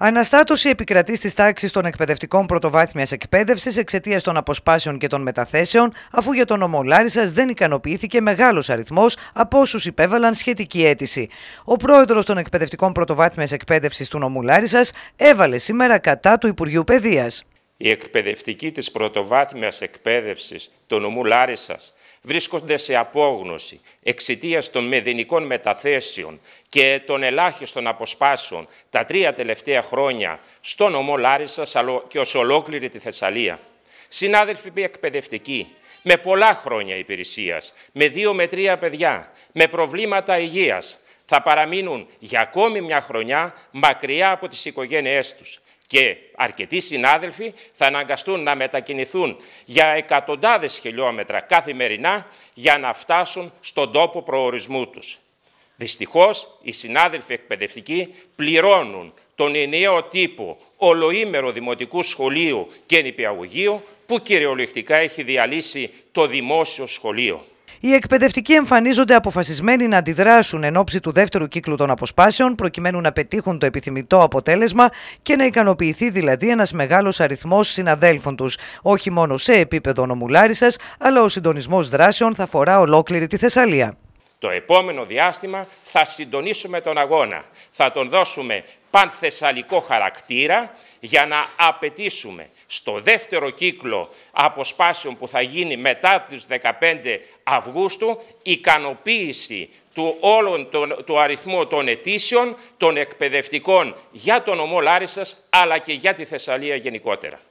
Αναστάτωση επικρατεί στι τάξει των εκπαιδευτικών πρωτοβάθμιας εκπαίδευσης εξαιτίας των αποσπάσεων και των μεταθέσεων, αφού για τον νομό Λάρισα δεν ικανοποιήθηκε μεγάλος αριθμός από όσους υπέβαλαν σχετική αίτηση. Ο πρόεδρος των εκπαιδευτικών πρωτοβάθμιας εκπαίδευσης του νομού Λάρισα έβαλε σήμερα κατά του Υπουργείου Παιδείας η εκπαιδευτική της πρωτοβάθμιας εκπαίδευσης του νομού Λάρισσας βρίσκονται σε απόγνωση εξαιτίας των μεδενικών μεταθέσεων και των ελάχιστων αποσπάσεων τα τρία τελευταία χρόνια στο νομό Λάρισσας και ως ολόκληρη τη Θεσσαλία. Συνάδελφοι εκπαιδευτικοί, με πολλά χρόνια υπηρεσίας, με δύο με τρία παιδιά, με προβλήματα υγείας, θα παραμείνουν για ακόμη μια χρονιά μακριά από τις οικογένειές τους και αρκετοί συνάδελφοι θα αναγκαστούν να μετακινηθούν για εκατοντάδες χιλιόμετρα καθημερινά για να φτάσουν στον τόπο προορισμού τους. Δυστυχώς, οι συνάδελφοι εκπαιδευτικοί πληρώνουν τον ενιαίο τύπο ολοήμερο δημοτικού σχολείου και νηπιαγωγείου που κυριολεκτικά έχει διαλύσει το δημόσιο σχολείο. Οι εκπαιδευτικοί εμφανίζονται αποφασισμένοι να αντιδράσουν εν ώψη του δεύτερου κύκλου των αποσπάσεων, προκειμένου να πετύχουν το επιθυμητό αποτέλεσμα και να ικανοποιηθεί δηλαδή ένας μεγάλος αριθμός συναδέλφων τους. Όχι μόνο σε επίπεδο νομουλάρισα, αλλά ο συντονισμός δράσεων θα φορά ολόκληρη τη Θεσσαλία. Το επόμενο διάστημα θα συντονίσουμε τον αγώνα. Θα τον δώσουμε πανθεσσαλικό χαρακτήρα για να απαιτήσουμε στο δεύτερο κύκλο αποσπάσεων που θα γίνει μετά τις 15 Αυγούστου ικανοποίηση του όλων του αριθμού των αιτήσεων, των εκπαιδευτικών για τον ομό Λάρισας αλλά και για τη Θεσσαλία γενικότερα.